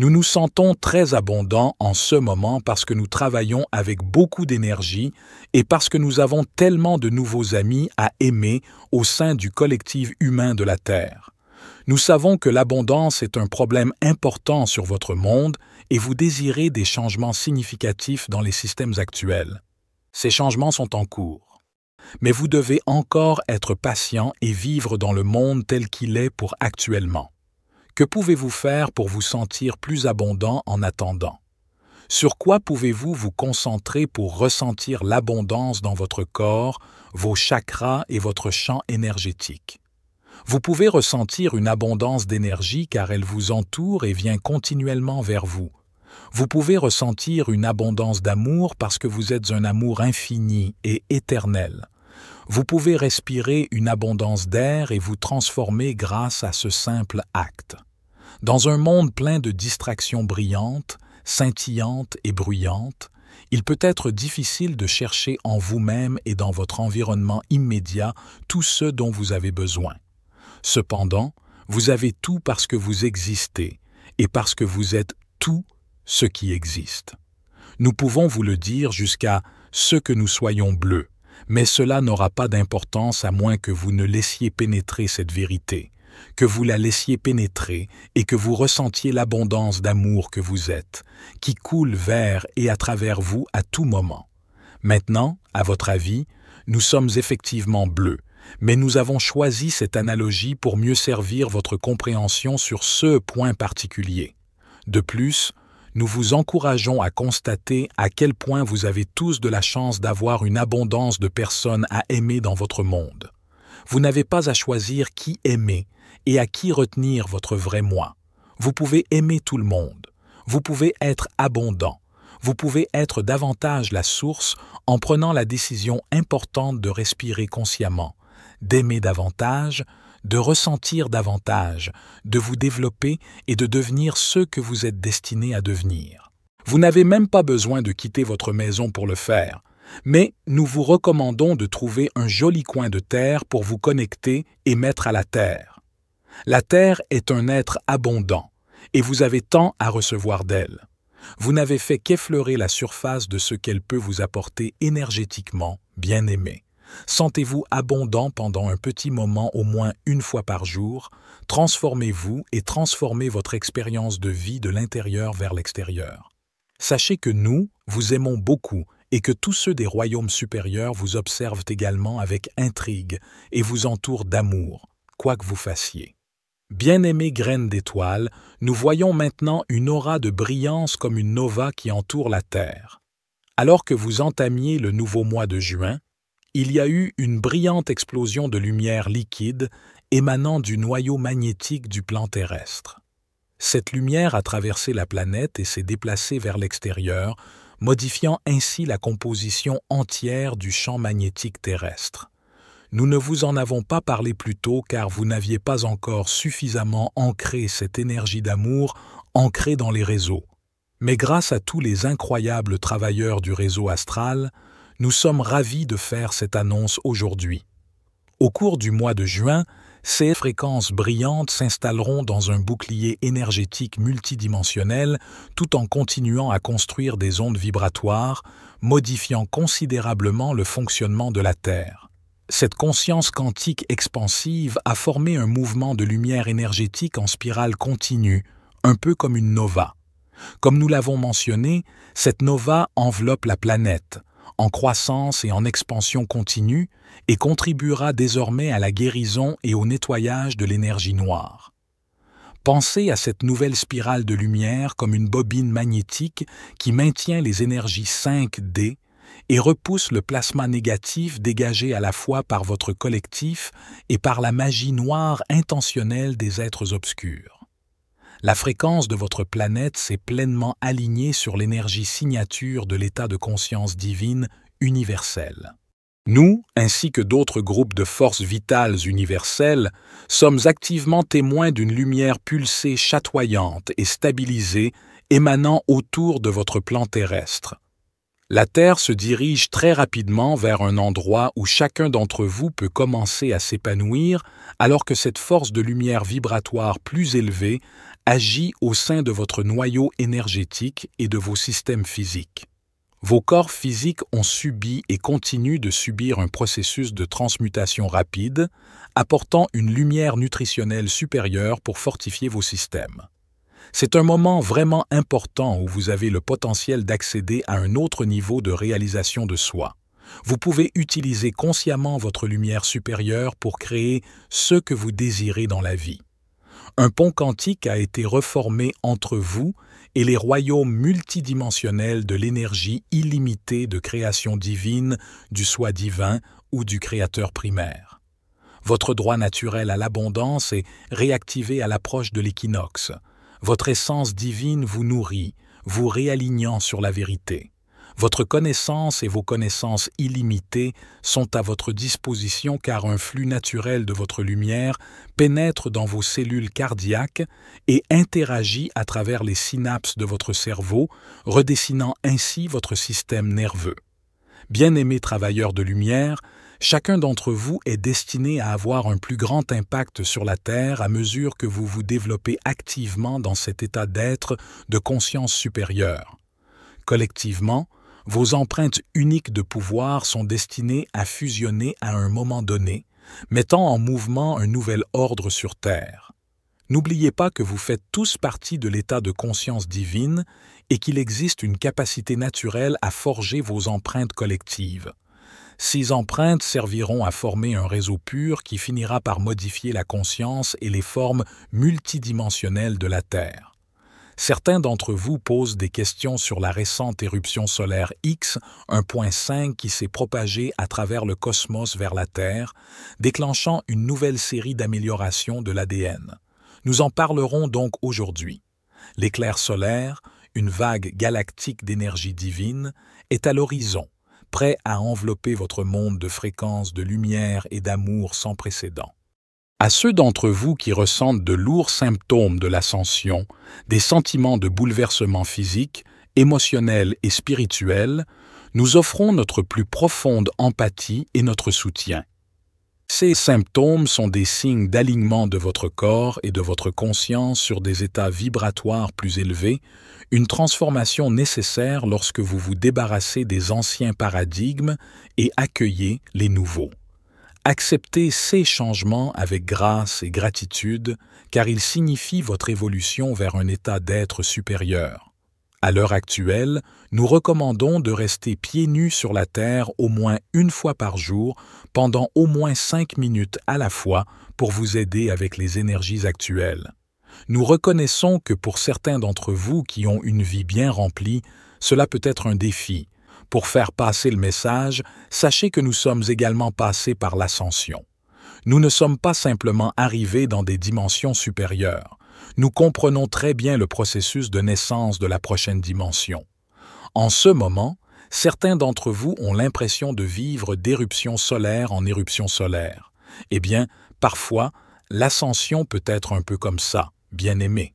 Nous nous sentons très abondants en ce moment parce que nous travaillons avec beaucoup d'énergie et parce que nous avons tellement de nouveaux amis à aimer au sein du collectif humain de la Terre. Nous savons que l'abondance est un problème important sur votre monde et vous désirez des changements significatifs dans les systèmes actuels. Ces changements sont en cours. Mais vous devez encore être patient et vivre dans le monde tel qu'il est pour actuellement. Que pouvez-vous faire pour vous sentir plus abondant en attendant Sur quoi pouvez-vous vous concentrer pour ressentir l'abondance dans votre corps, vos chakras et votre champ énergétique Vous pouvez ressentir une abondance d'énergie car elle vous entoure et vient continuellement vers vous. Vous pouvez ressentir une abondance d'amour parce que vous êtes un amour infini et éternel vous pouvez respirer une abondance d'air et vous transformer grâce à ce simple acte. Dans un monde plein de distractions brillantes, scintillantes et bruyantes, il peut être difficile de chercher en vous-même et dans votre environnement immédiat tout ce dont vous avez besoin. Cependant, vous avez tout parce que vous existez et parce que vous êtes tout ce qui existe. Nous pouvons vous le dire jusqu'à ce que nous soyons bleus, mais cela n'aura pas d'importance à moins que vous ne laissiez pénétrer cette vérité que vous la laissiez pénétrer et que vous ressentiez l'abondance d'amour que vous êtes, qui coule vers et à travers vous à tout moment. Maintenant, à votre avis, nous sommes effectivement bleus, mais nous avons choisi cette analogie pour mieux servir votre compréhension sur ce point particulier. De plus, nous vous encourageons à constater à quel point vous avez tous de la chance d'avoir une abondance de personnes à aimer dans votre monde. Vous n'avez pas à choisir qui aimer et à qui retenir votre vrai moi. Vous pouvez aimer tout le monde. Vous pouvez être abondant. Vous pouvez être davantage la source en prenant la décision importante de respirer consciemment, d'aimer davantage, de ressentir davantage, de vous développer et de devenir ce que vous êtes destiné à devenir. Vous n'avez même pas besoin de quitter votre maison pour le faire. Mais nous vous recommandons de trouver un joli coin de terre pour vous connecter et mettre à la terre. La terre est un être abondant, et vous avez tant à recevoir d'elle. Vous n'avez fait qu'effleurer la surface de ce qu'elle peut vous apporter énergétiquement, bien aimé. Sentez-vous abondant pendant un petit moment au moins une fois par jour, transformez-vous et transformez votre expérience de vie de l'intérieur vers l'extérieur. Sachez que nous, vous aimons beaucoup et que tous ceux des royaumes supérieurs vous observent également avec intrigue et vous entourent d'amour, quoi que vous fassiez. Bien-aimée graine d'étoile, nous voyons maintenant une aura de brillance comme une nova qui entoure la Terre. Alors que vous entamiez le nouveau mois de juin, il y a eu une brillante explosion de lumière liquide émanant du noyau magnétique du plan terrestre. Cette lumière a traversé la planète et s'est déplacée vers l'extérieur, modifiant ainsi la composition entière du champ magnétique terrestre. Nous ne vous en avons pas parlé plus tôt car vous n'aviez pas encore suffisamment ancré cette énergie d'amour ancrée dans les réseaux. Mais grâce à tous les incroyables travailleurs du réseau astral, nous sommes ravis de faire cette annonce aujourd'hui. Au cours du mois de juin, ces fréquences brillantes s'installeront dans un bouclier énergétique multidimensionnel tout en continuant à construire des ondes vibratoires, modifiant considérablement le fonctionnement de la Terre. Cette conscience quantique expansive a formé un mouvement de lumière énergétique en spirale continue, un peu comme une nova. Comme nous l'avons mentionné, cette nova enveloppe la planète, en croissance et en expansion continue, et contribuera désormais à la guérison et au nettoyage de l'énergie noire. Pensez à cette nouvelle spirale de lumière comme une bobine magnétique qui maintient les énergies 5D et repousse le plasma négatif dégagé à la fois par votre collectif et par la magie noire intentionnelle des êtres obscurs la fréquence de votre planète s'est pleinement alignée sur l'énergie signature de l'état de conscience divine universelle. Nous, ainsi que d'autres groupes de forces vitales universelles, sommes activement témoins d'une lumière pulsée chatoyante et stabilisée émanant autour de votre plan terrestre. La Terre se dirige très rapidement vers un endroit où chacun d'entre vous peut commencer à s'épanouir alors que cette force de lumière vibratoire plus élevée agit au sein de votre noyau énergétique et de vos systèmes physiques. Vos corps physiques ont subi et continuent de subir un processus de transmutation rapide, apportant une lumière nutritionnelle supérieure pour fortifier vos systèmes. C'est un moment vraiment important où vous avez le potentiel d'accéder à un autre niveau de réalisation de soi. Vous pouvez utiliser consciemment votre lumière supérieure pour créer ce que vous désirez dans la vie. Un pont quantique a été reformé entre vous et les royaumes multidimensionnels de l'énergie illimitée de création divine, du soi divin ou du créateur primaire. Votre droit naturel à l'abondance est réactivé à l'approche de l'équinoxe. Votre essence divine vous nourrit, vous réalignant sur la vérité. Votre connaissance et vos connaissances illimitées sont à votre disposition car un flux naturel de votre lumière pénètre dans vos cellules cardiaques et interagit à travers les synapses de votre cerveau, redessinant ainsi votre système nerveux. Bien-aimés travailleurs de lumière, chacun d'entre vous est destiné à avoir un plus grand impact sur la Terre à mesure que vous vous développez activement dans cet état d'être de conscience supérieure. Collectivement, vos empreintes uniques de pouvoir sont destinées à fusionner à un moment donné, mettant en mouvement un nouvel ordre sur Terre. N'oubliez pas que vous faites tous partie de l'état de conscience divine et qu'il existe une capacité naturelle à forger vos empreintes collectives. Ces empreintes serviront à former un réseau pur qui finira par modifier la conscience et les formes multidimensionnelles de la Terre. Certains d'entre vous posent des questions sur la récente éruption solaire X, 1.5 qui s'est propagé à travers le cosmos vers la Terre, déclenchant une nouvelle série d'améliorations de l'ADN. Nous en parlerons donc aujourd'hui. L'éclair solaire, une vague galactique d'énergie divine, est à l'horizon, prêt à envelopper votre monde de fréquences de lumière et d'amour sans précédent. À ceux d'entre vous qui ressentent de lourds symptômes de l'ascension, des sentiments de bouleversement physique, émotionnel et spirituel, nous offrons notre plus profonde empathie et notre soutien. Ces symptômes sont des signes d'alignement de votre corps et de votre conscience sur des états vibratoires plus élevés, une transformation nécessaire lorsque vous vous débarrassez des anciens paradigmes et accueillez les nouveaux. Acceptez ces changements avec grâce et gratitude, car ils signifient votre évolution vers un état d'être supérieur. À l'heure actuelle, nous recommandons de rester pieds nus sur la terre au moins une fois par jour, pendant au moins cinq minutes à la fois, pour vous aider avec les énergies actuelles. Nous reconnaissons que pour certains d'entre vous qui ont une vie bien remplie, cela peut être un défi, pour faire passer le message, sachez que nous sommes également passés par l'ascension. Nous ne sommes pas simplement arrivés dans des dimensions supérieures. Nous comprenons très bien le processus de naissance de la prochaine dimension. En ce moment, certains d'entre vous ont l'impression de vivre d'éruption solaire en éruption solaire. Eh bien, parfois, l'ascension peut être un peu comme ça, bien aimé.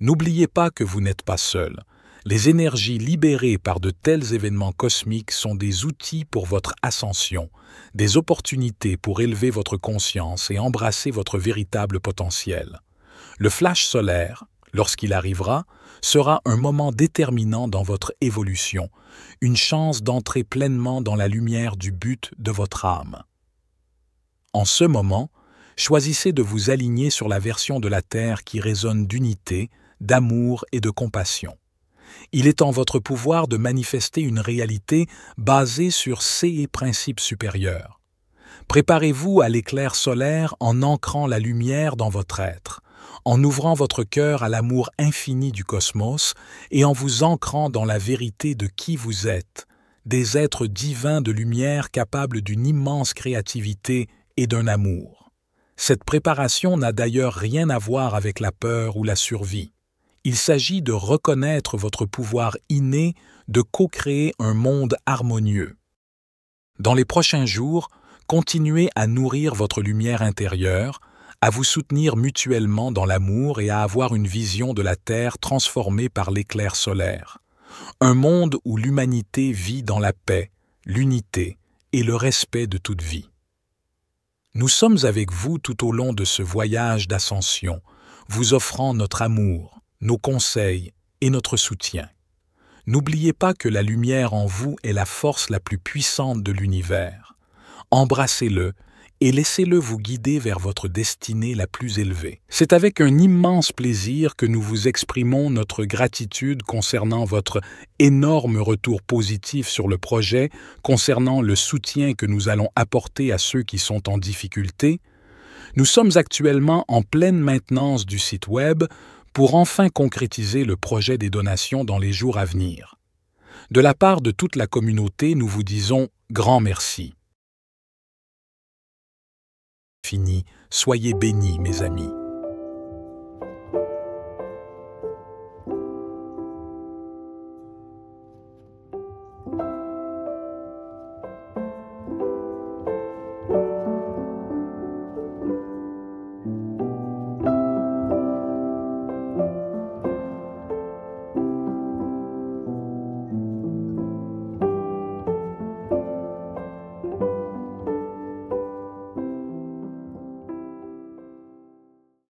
N'oubliez pas que vous n'êtes pas seul, les énergies libérées par de tels événements cosmiques sont des outils pour votre ascension, des opportunités pour élever votre conscience et embrasser votre véritable potentiel. Le flash solaire, lorsqu'il arrivera, sera un moment déterminant dans votre évolution, une chance d'entrer pleinement dans la lumière du but de votre âme. En ce moment, choisissez de vous aligner sur la version de la Terre qui résonne d'unité, d'amour et de compassion. Il est en votre pouvoir de manifester une réalité basée sur ces principes supérieurs. Préparez-vous à l'éclair solaire en ancrant la lumière dans votre être, en ouvrant votre cœur à l'amour infini du cosmos et en vous ancrant dans la vérité de qui vous êtes, des êtres divins de lumière capables d'une immense créativité et d'un amour. Cette préparation n'a d'ailleurs rien à voir avec la peur ou la survie. Il s'agit de reconnaître votre pouvoir inné de co-créer un monde harmonieux. Dans les prochains jours, continuez à nourrir votre lumière intérieure, à vous soutenir mutuellement dans l'amour et à avoir une vision de la Terre transformée par l'éclair solaire. Un monde où l'humanité vit dans la paix, l'unité et le respect de toute vie. Nous sommes avec vous tout au long de ce voyage d'ascension, vous offrant notre amour, nos conseils et notre soutien. N'oubliez pas que la lumière en vous est la force la plus puissante de l'univers. Embrassez-le et laissez-le vous guider vers votre destinée la plus élevée. C'est avec un immense plaisir que nous vous exprimons notre gratitude concernant votre énorme retour positif sur le projet, concernant le soutien que nous allons apporter à ceux qui sont en difficulté. Nous sommes actuellement en pleine maintenance du site Web pour enfin concrétiser le projet des donations dans les jours à venir. De la part de toute la communauté, nous vous disons grand merci. Fini, soyez bénis mes amis.